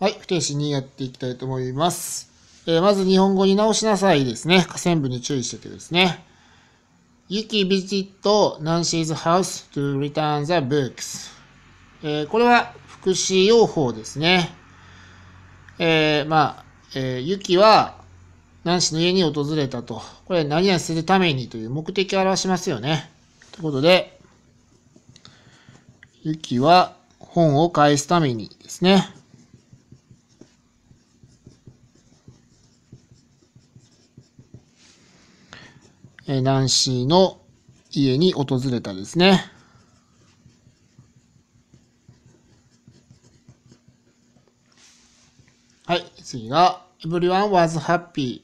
はい、不定詞にやっていきたいと思います。えー、まず日本語に直しなさいですね。下線部に注意しててですね。Yuki visit Nancy's house to return the books、えー、これは副詞用法ですね。えー、まあ、えー、ユキは何氏の家に訪れたと。これ何々するためにという目的を表しますよね。ということで、ユキは本を返すためにですね。えナーの家に訪れたですね。はい、次が Everyone was happy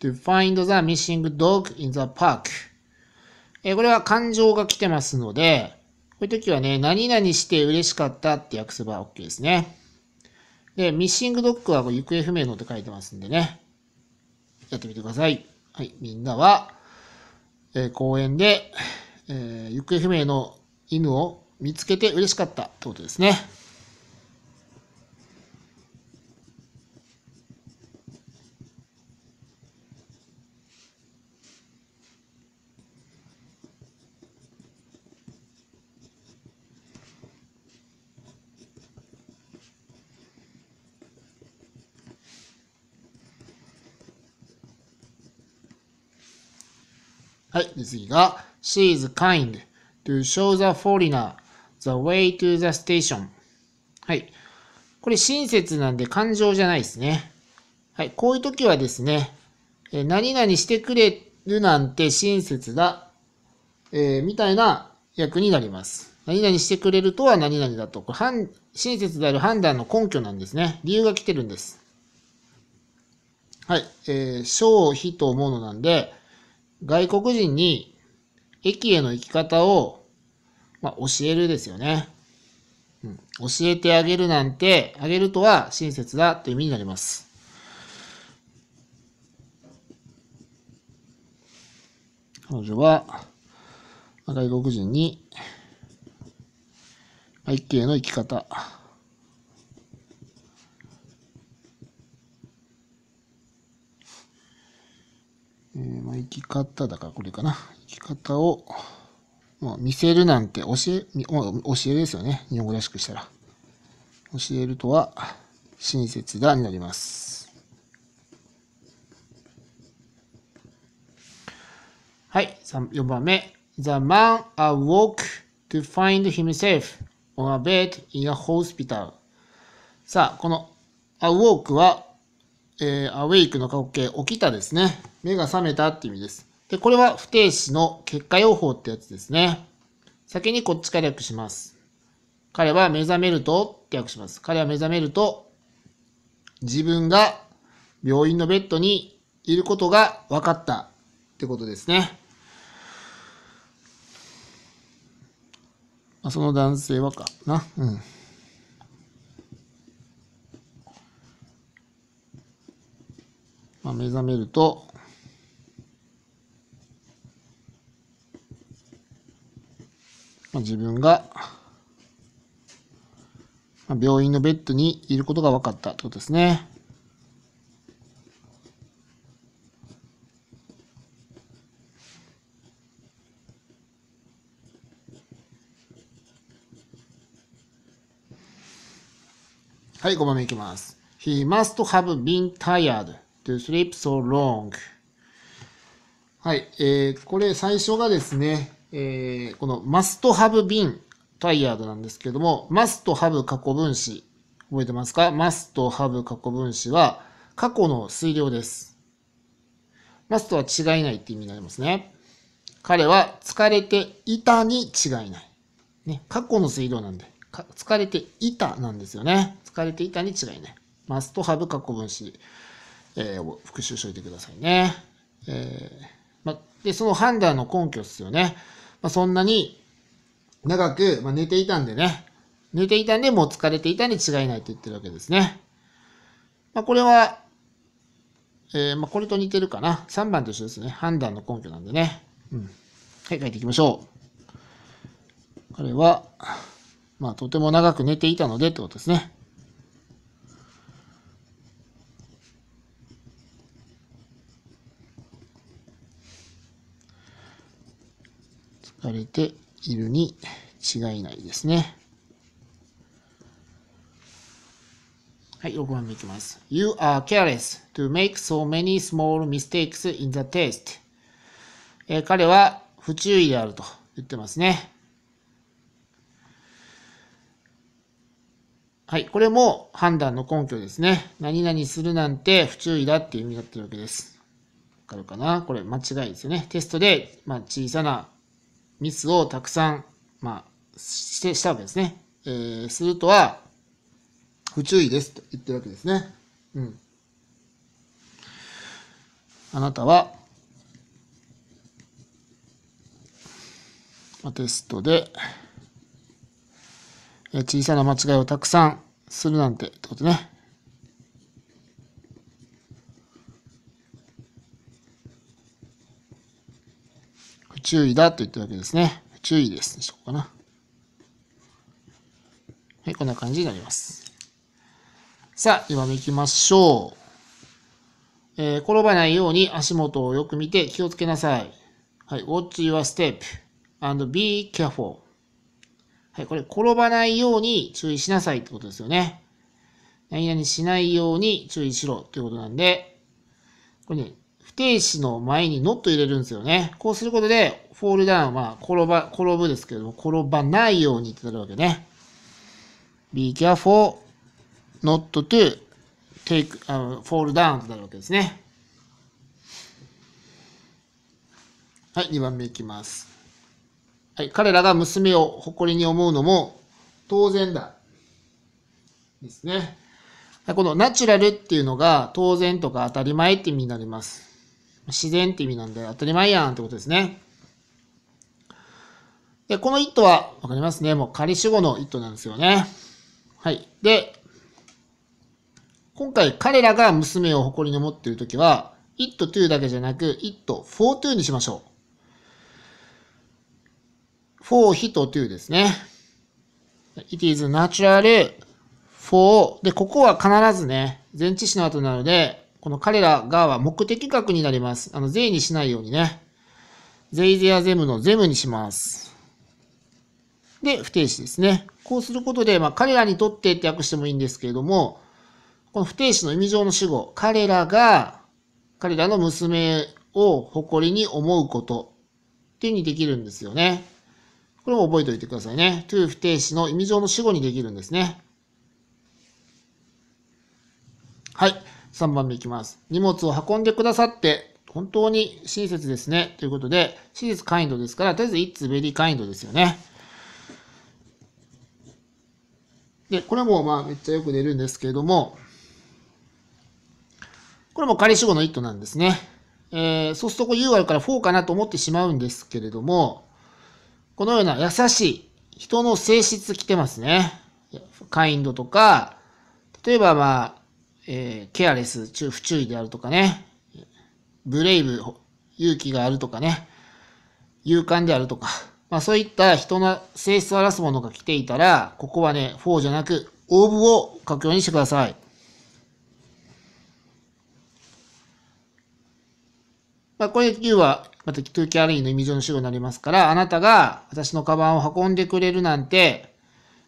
to find the missing dog in the park、えこれは感情が来てますので、こういう時はね、何々して嬉しかったって訳せば OK ですね。で、ミッシングドッグは行方不明のって書いてますんでね。やってみてください。はい、みんなはえー、公園で、えー、行方不明の犬を見つけて嬉しかったってことですね。はい。で、次が、She is kind to show the foreigner the way to the station. はい。これ親切なんで感情じゃないですね。はい。こういう時はですね、え何々してくれるなんて親切だ、えー、みたいな役になります。何々してくれるとは何々だと。これ親切である判断の根拠なんですね。理由が来てるんです。はい。えー、小非とうのなんで、外国人に駅への行き方を、まあ、教えるですよね、うん。教えてあげるなんて、あげるとは親切だという意味になります。彼女は、外国人に、駅への行き方、えー、まあ、生き方だからこれかな。生き方を、まあ、見せるなんて教え、教えですよね。日本語らしくしたら。教えるとは、親切だになります。はい、4番目。The man awoke to find himself on a bed in a hospital. さあ、この awoke はえー、アウェイクの過去形、起きたですね。目が覚めたって意味です。で、これは不定詞の結果用法ってやつですね。先にこっちから訳します。彼は目覚めるとって訳します。彼は目覚めると、自分が病院のベッドにいることが分かったってことですね。その男性はかな。うん。まあ、目覚めると、まあ、自分が、まあ、病院のベッドにいることが分かったってことですね。はい、5番目いきます。He must have been tired. to sleep so long はい、えー、これ最初がですね、えー、この must have been tired なんですけども、must have 過去分詞、覚えてますか ?must have 過去分詞は過去の推量です。must は違いないって意味になりますね。彼は疲れていたに違いない。ね、過去の水量なんで、疲れていたなんですよね。疲れていたに違いない。マストハブ過去分詞。えー、復習しておいてくださいね。えーま、で、その判断の根拠ですよね。まそんなに長く、ま寝ていたんでね。寝ていたんで、もう疲れていたに違いないと言ってるわけですね。まこれは、えー、まこれと似てるかな。3番と一緒ですね。判断の根拠なんでね。うん。はい、書いていきましょう。彼は、まあ、とても長く寝ていたのでってことですね。されているに違いないですね。はい、6番目いきます。You are careless to make so many small mistakes in the test. え彼は不注意であると言ってますね。はい、これも判断の根拠ですね。何々するなんて不注意だっていう意味になってるわけです。わかるかなこれ間違いですよね。テストで、まあ、小さなミスをたくさん、まあ、してしたわけですね。えー、するとは、不注意ですと言ってるわけですね。うん。あなたは、テストで、小さな間違いをたくさんするなんてってことね。注意だと言ったわけですね。注意ですにしょうかな。はい、こんな感じになります。さあ、今目いきましょう。えー、転ばないように足元をよく見て気をつけなさい。はい、watch your step and be careful. はい、これ、転ばないように注意しなさいってことですよね。何々しないように注意しろっていうことなんで、これね、不定詞の前にノット入れるんですよね。こうすることで、フォールダウン、まあ、転ば、転ぶですけども、転ばないようにってなるわけね。be careful not to take, uh, fall down ってなるわけですね。はい、2番目いきます。はい、彼らが娘を誇りに思うのも当然だ。ですね。このナチュラルっていうのが当然とか当たり前って意味になります。自然って意味なんで当たり前やんってことですね。で、この it は、わかりますね。もう仮主語の it なんですよね。はい。で、今回彼らが娘を誇りに持っているときは、it to だけじゃなく、it for to にしましょう。for トト to ですね。it is natural for で、ここは必ずね、前置詞の後なので、この彼らがは目的格になります。あの、税にしないようにね。税ゼアゼムのゼムにします。で、不定詞ですね。こうすることで、まあ、彼らにとってって訳してもいいんですけれども、この不定詞の意味上の主語、彼らが、彼らの娘を誇りに思うことっていうにできるんですよね。これも覚えておいてくださいね。to 不定詞の意味上の主語にできるんですね。はい。3番目いきます。荷物を運んでくださって、本当に親切ですね。ということで、親切カインドですから、とりあえず It's very kind ですよね。で、これもまあめっちゃよく出るんですけれども、これも仮主語の it なんですね。えー、そうするとこう u あるから for かなと思ってしまうんですけれども、このような優しい人の性質来てますね。カインドとか、例えばまあ、えー、ケアレス、不注意であるとかね、ブレイブ、勇気があるとかね、勇敢であるとか、まあそういった人の性質を表すものが来ていたら、ここはね、4じゃなく、オーブを書くようにしてください。まあ、これ U は、また、トゥーキャリーの意味上の主語になりますから、あなたが私のカバンを運んでくれるなんて、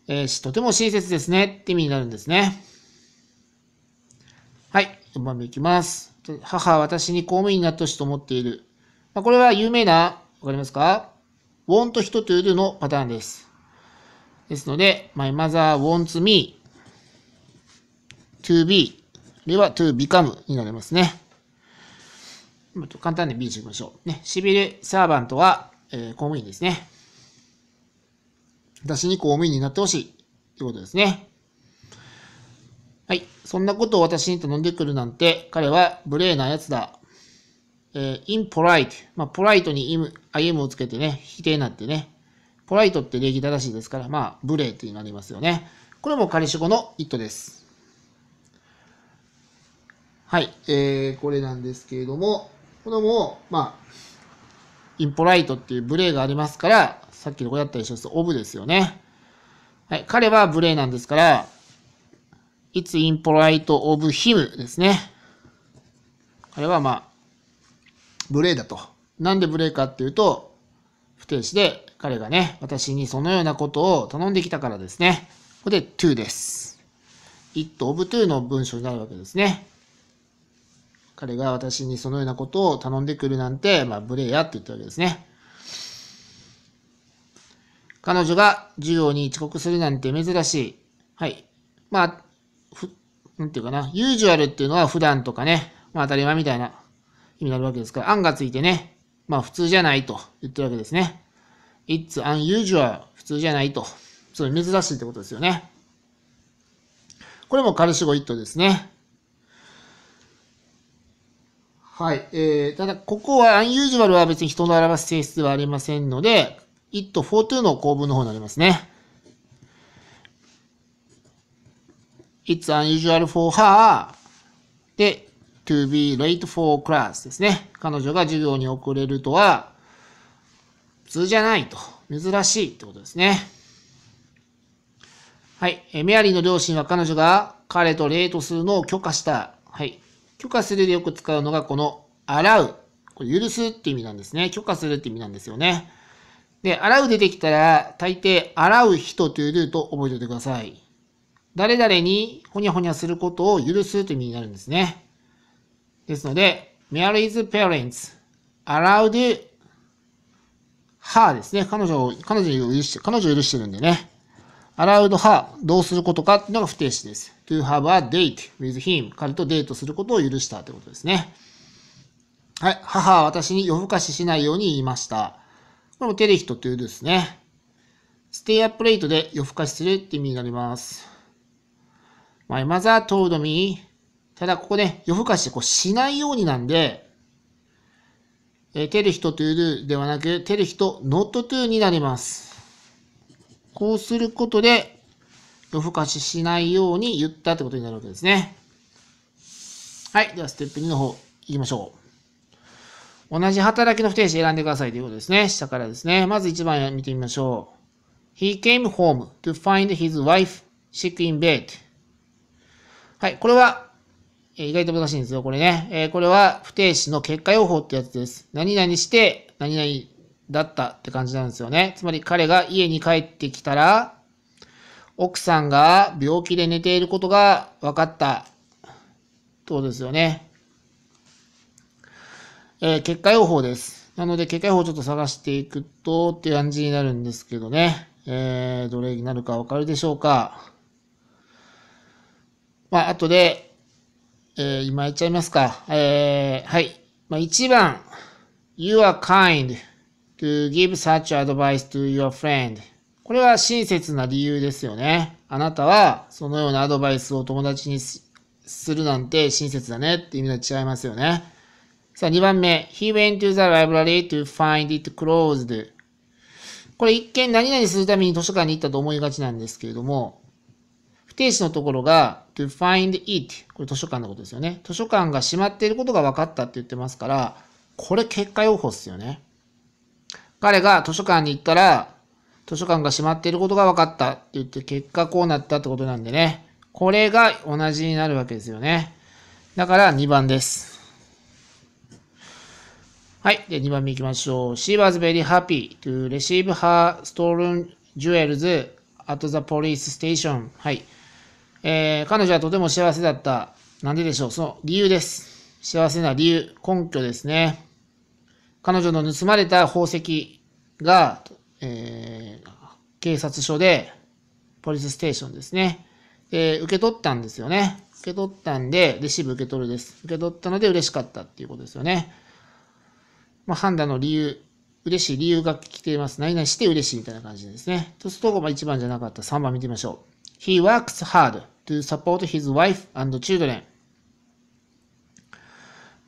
えー、とても親切ですねって意味になるんですね。4番目いきます。母は私に公務員になってほしいと思っている。まあ、これは有名な、わかりますか ?want 人というのパターンです。ですので、my mother wants me to be あは to become になりますね。簡単に B にしきましょう。ね、シビルサーバントは、えー、公務員ですね。私に公務員になってほしいということですね。はい。そんなことを私に頼んでくるなんて、彼は無礼な奴だ。えー、impolite。まあ、ポライトに im, im をつけてね、否定なってね。ポライトって礼儀正しいですから、まあ、無礼ってなりますよね。これも仮氏語の it です。はい。えー、これなんですけれども、これも、まあ、インポライトっていう無礼がありますから、さっきのこうだったりしますオブですよね。はい。彼は無礼なんですから、It's i n p o l i t e of him ですね。これはまあ、無礼だと。なんで無礼かっていうと、不定詞で彼がね、私にそのようなことを頼んできたからですね。ここで to です。it of to の文章になるわけですね。彼が私にそのようなことを頼んでくるなんて、まあ、無礼やって言ったわけですね。彼女が授業に遅刻するなんて珍しい。はい。まあ、ふ、なんていうかな、ユージュアルっていうのは普段とかね、まあ当たり前みたいな意味になるわけですから、案がついてね、まあ普通じゃないと言ってるわけですね。It's unusual 普通じゃないと。それ珍しいってことですよね。これもカルシゴットですね。はい。えー、ただ、ここは unusual は別に人の表す性質ではありませんので、it for to の構文の方になりますね。It's unusual for her で to be late for class ですね。彼女が授業に遅れるとは普通じゃないと。珍しいってことですね。はい。メアリーの両親は彼女が彼とレートするのを許可した。はい。許可するでよく使うのがこの洗う。これ許すって意味なんですね。許可するって意味なんですよね。で、洗う出てきたら、大抵、洗う人というルートを覚えておいてください。誰々にほにゃほにゃすることを許すという意味になるんですね。ですので、Mary's parents allowed her ですね。彼女を、彼女を許して、彼女を許してるんでね。allowed her どうすることかっていうのが不定詞です。to have a date with him 彼とデートすることを許したということですね。はい。母は私に夜更かししないように言いました。これもテレヒトというですね。ステイアップレ t トで夜更かしするって意味になります。my mother told me ただここね、夜更かしこうしないようになんで、えー、tell 人 to do ではなく、tell 人 not to になります。こうすることで、夜更かししないように言ったってことになるわけですね。はい。では、ステップ2の方、行きましょう。同じ働きの不定詞選んでくださいということですね。下からですね。まず1番見てみましょう。He came home to find his wife sick in bed. はい、これは、えー、意外と難しいんですよ、これね。えー、これは不定詞の結果用法ってやつです。何々して、何々だったって感じなんですよね。つまり彼が家に帰ってきたら、奥さんが病気で寝ていることが分かったそうですよね。えー、結果予報です。なので、結果予報をちょっと探していくとっていう感じになるんですけどね。えー、どれになるかわかるでしょうか。まあ、後で、えー、今言っちゃいますか。えー、はい。まあ、1番、You are kind to give such advice to your friend. これは親切な理由ですよね。あなたはそのようなアドバイスを友達にするなんて親切だねって意味で違いますよね。さあ、2番目。He went to the library to find it closed. これ一見何々するために図書館に行ったと思いがちなんですけれども、不定詞のところが to find it これ図書館のことですよね図書館が閉まっていることが分かったって言ってますからこれ結果予報ですよね彼が図書館に行ったら図書館が閉まっていることが分かったって言って結果こうなったってことなんでねこれが同じになるわけですよねだから2番ですはい。で、2番目行きましょう。She was very happy to receive her stolen jewels at the police station. はい。えー、彼女はとても幸せだった。なんででしょうその理由です。幸せな理由、根拠ですね。彼女の盗まれた宝石が、えー、警察署で、ポリスステーションですね。で、受け取ったんですよね。受け取ったんで、レシーブ受け取るです。受け取ったので嬉しかったっていうことですよね。まあ、判断の理由、嬉しい理由が来ています。何々して嬉しいみたいな感じですね。そうすると、まあ、1番じゃなかった3番見てみましょう。He works hard. to support his wife and children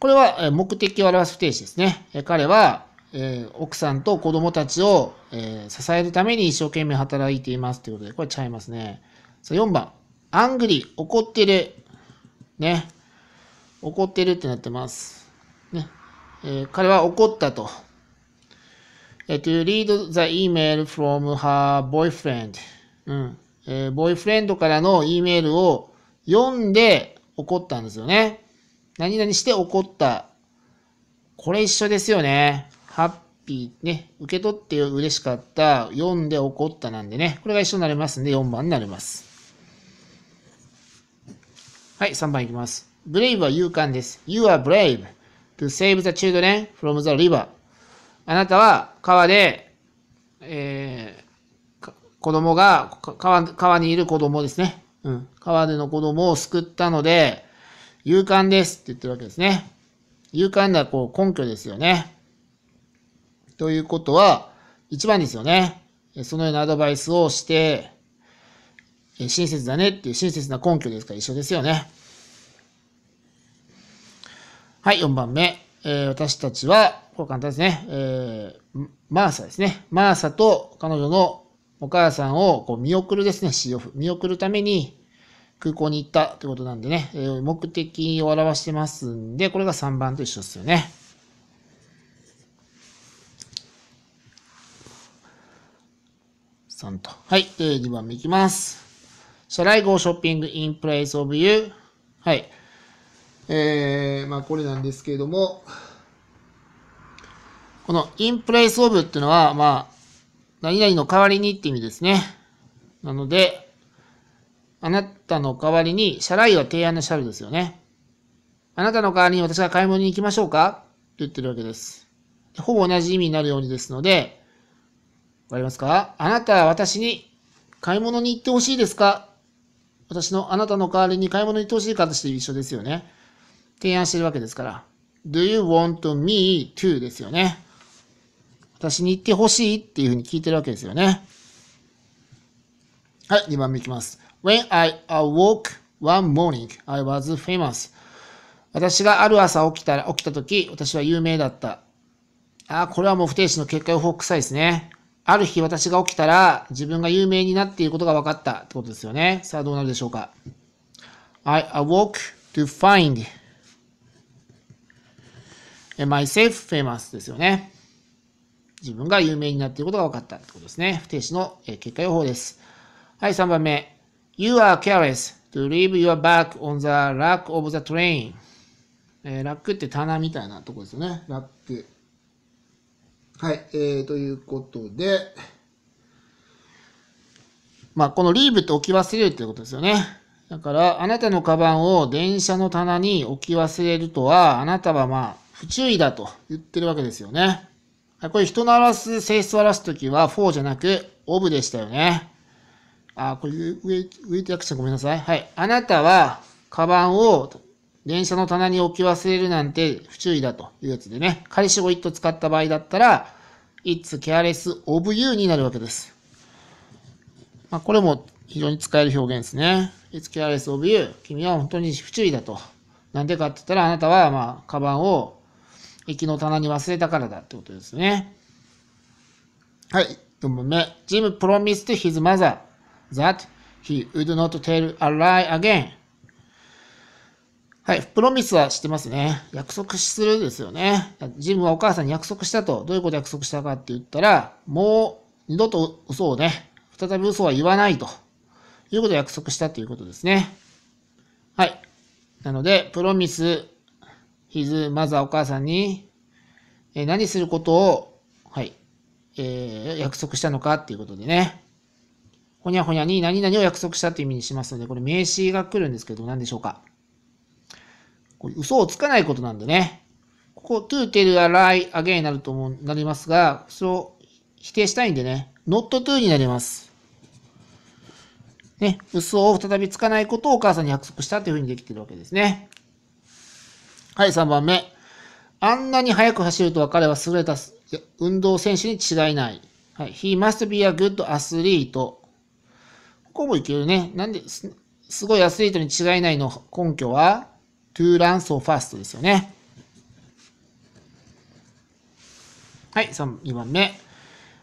これは目的を表す不定詞ですね。彼は奥さんと子供たちを支えるために一生懸命働いていますということで、これちゃいますね。さあ4番、アングリー、怒ってる。ね。怒ってるってなってます。ね。え彼は怒ったと。えー、to read the email from her boyfriend. うん。えー、ボーイフレンドからの E メールを読んで怒ったんですよね。何々して怒った。これ一緒ですよね。ハッピーね。受け取って嬉しかった。読んで怒ったなんでね。これが一緒になりますんで4番になります。はい、3番いきます。brave は勇敢です。You are brave to save the children from the river. あなたは川で、えー子供が、川、川にいる子供ですね。うん。川での子供を救ったので、勇敢ですって言ってるわけですね。勇敢な、こう、根拠ですよね。ということは、一番ですよね。そのようなアドバイスをして、親切だねっていう親切な根拠ですから一緒ですよね。はい、4番目。えー、私たちは、これ簡単ですね。えー、マーサですね。マーサと彼女のお母さんをこう見送るですね、c 風。見送るために空港に行ったってことなんでね、えー、目的を表してますんで、これが3番と一緒ですよね。3と。はい、えー、2番目いきます。Shall I go s h ン p p i n g in p はい。えー、まあこれなんですけれども、このインプライスオブっていうのは、まあ、何々の代わりにって意味ですね。なので、あなたの代わりに、シャライは提案のシャルですよね。あなたの代わりに私が買い物に行きましょうかって言ってるわけです。ほぼ同じ意味になるようにですので、わかりますかあなたは私に買い物に行ってほしいですか私のあなたの代わりに買い物に行ってほしいかとして一緒ですよね。提案してるわけですから。Do you want me to ですよね。私に言ってほしいっていうふうに聞いてるわけですよね。はい、2番目いきます。When I awoke one morning, I was famous. 私がある朝起きたら、起きた時、私は有名だった。あ、これはもう不定詞の結果予報臭いですね。ある日私が起きたら、自分が有名になっていることが分かったってことですよね。さあ、どうなるでしょうか。I awoke to find myself famous ですよね。自分が有名になっていることが分かったってことですね。不定詞の結果予報です。はい、3番目。You are careless to leave your b a k on the rack of the train. えー、ラックって棚みたいなとこですよね。ラック。はい、えー、ということで、まあ、このリーブって置き忘れるということですよね。だから、あなたのカバンを電車の棚に置き忘れるとは、あなたはまあ、不注意だと言ってるわけですよね。これ人の表す性質を表すときは for じゃなく of でしたよね。あ、これ上、上って訳してごめんなさい。はい。あなたは、カバンを電車の棚に置き忘れるなんて不注意だというやつでね。彼氏を it 使った場合だったら、it's careless of you になるわけです。まあ、これも非常に使える表現ですね。it's careless of you 君は本当に不注意だと。なんでかって言ったら、あなたは、まあ、カバンを駅の棚に忘れたからだってことですね。はい、4番目。Jim promised his mother that he would not tell a lie again. はい、プロミスはしてますね。約束するですよね。ジムはお母さんに約束したと。どういうこと約束したかって言ったら、もう二度と嘘をね、再び嘘は言わないと。いうことを約束したということですね。はい。なので、プロミス h i まずはお母さんに、えー、何することを、はい、えー、約束したのかっていうことでね。ほにゃほにゃに何々を約束したという意味にしますので、これ名詞が来るんですけど、何でしょうか。これ嘘をつかないことなんでね。ここ、to tell a lie again になると思う、なりますが、それを否定したいんでね、not to になります。ね、嘘を再びつかないことをお母さんに約束したというふうにできてるわけですね。はい、3番目。あんなに速く走るとは彼は優れた運動選手に違いない。はい、He must be a good athlete. ここもいけるね。なんですすごいアスリートに違いないの根拠は to run so fast ですよね。はい、2番目。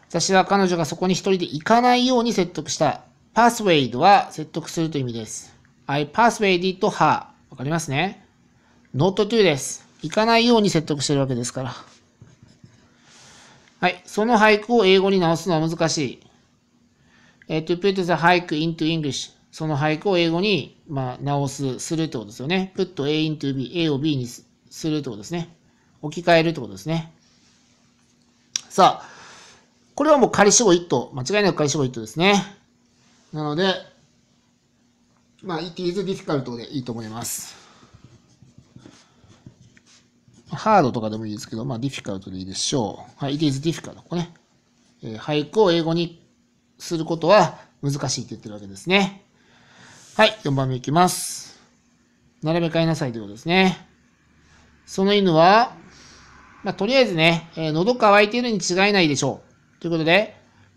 私は彼女がそこに一人で行かないように説得した。p スウェイ a e は説得するという意味です。I persuaded her. わかりますね。ノートーです。行かないように説得してるわけですから。はい。その俳句を英語に直すのは難しい。えー、と、put the 俳句 into English。その俳句を英語に、まあ、直す、するってことですよね。put A into B、A を B にするってことですね。置き換えるってことですね。さあ、これはもう仮死語1頭。間違いなく仮死語1頭ですね。なので、まあ、it is difficult でいいと思います。ハードとかでもいいですけど、まあ、ディフィカルトでいいでしょう。はい、it is difficult ここね。えー、俳句を英語にすることは難しいって言ってるわけですね。はい、4番目いきます。並べ替えなさいということですね。その犬は、まあ、とりあえずね、えー、喉乾いているに違いないでしょう。ということで、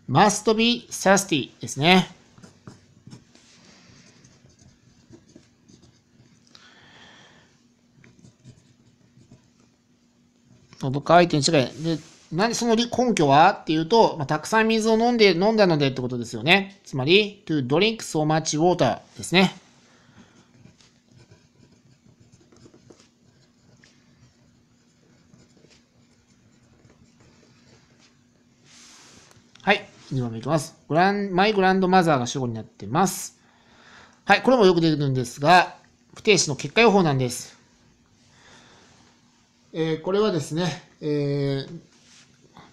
must be thirsty ですね。喉かいてに違い。で、何その根拠はっていうと、まあ、たくさん水を飲んで、飲んだのでってことですよね。つまり、to drink so much water ですね。はい。2番目いきます。グラン、マイグランドマザーが主語になってます。はい。これもよく出るんですが、不定詞の結果予報なんです。えー、これはですね、えー、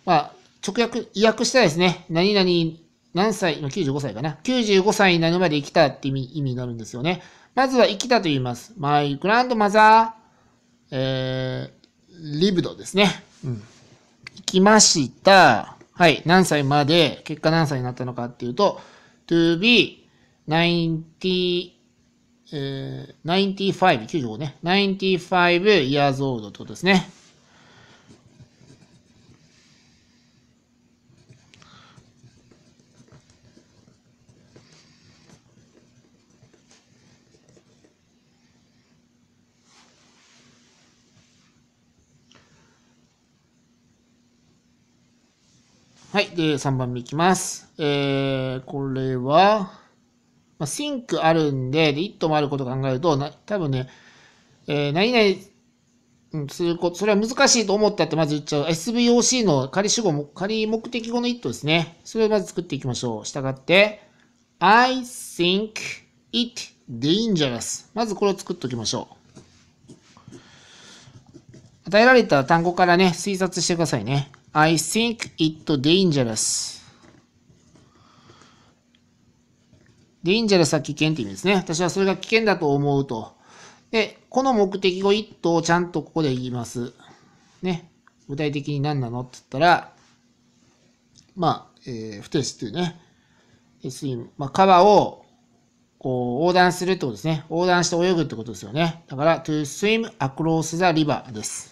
まあ、直訳、意訳したですね、何々、何歳95歳かな。95歳になるまで生きたって意味意味になるんですよね。まずは生きたと言います。マイ d ランドマザー、えー、リブドですね。うん。生きました。はい。何歳まで、結果何歳になったのかっていうと、to be 90えー、95、95ね。95 years old ってことですね。はい。で、3番目いきます。えー、これは、まあ、t h あるんで、で、ットもあることを考えると、な多分ね、えー、何々すること、それは難しいと思ったってまず言っちゃう。SVOC の仮主語も、仮目的語のットですね。それをまず作っていきましょう。したがって、I think it dangerous。まずこれを作っておきましょう。与えられた単語からね、推察してくださいね。I think it dangerous. デンジャレスは危険って意味ですね。私はそれが危険だと思うと。で、この目的語1頭をちゃんとここで言います。ね。具体的に何なのって言ったら、まあ、えー、不定っというね。スイるまあ、川を、こう、横断するってことですね。横断して泳ぐってことですよね。だから、to swim across the river です。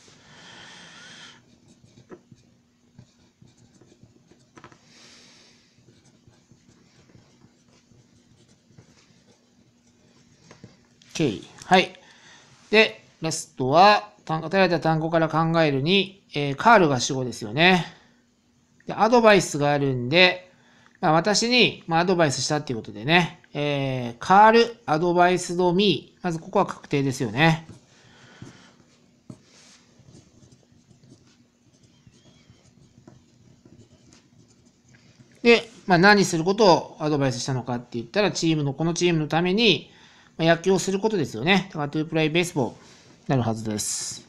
OK。はい。で、ラストは、単語、与えられた単語から考えるに、えー、カールが主語ですよね。で、アドバイスがあるんで、まあ、私に、まあ、アドバイスしたっていうことでね、えー、カール、アドバイスドミー。まずここは確定ですよね。で、まあ、何することをアドバイスしたのかって言ったら、チームの、このチームのために、野球をすることですよね。だから、トゥープレイベースボールなるはずです。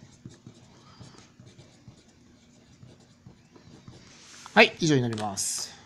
はい、以上になります。